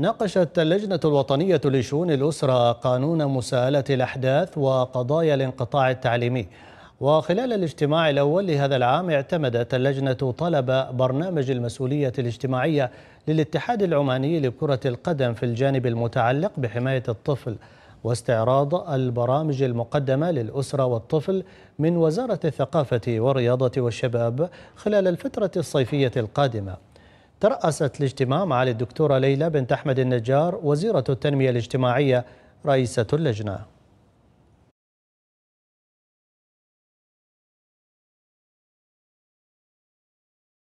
ناقشت اللجنة الوطنية لشؤون الأسرة قانون مساءلة الأحداث وقضايا الانقطاع التعليمي وخلال الاجتماع الأول لهذا العام اعتمدت اللجنة طلب برنامج المسؤولية الاجتماعية للاتحاد العماني لكرة القدم في الجانب المتعلق بحماية الطفل واستعراض البرامج المقدمة للأسرة والطفل من وزارة الثقافة والرياضة والشباب خلال الفترة الصيفية القادمة ترأست الاجتماع معالي الدكتورة ليلى بنت أحمد النجار وزيرة التنمية الاجتماعية رئيسة اللجنة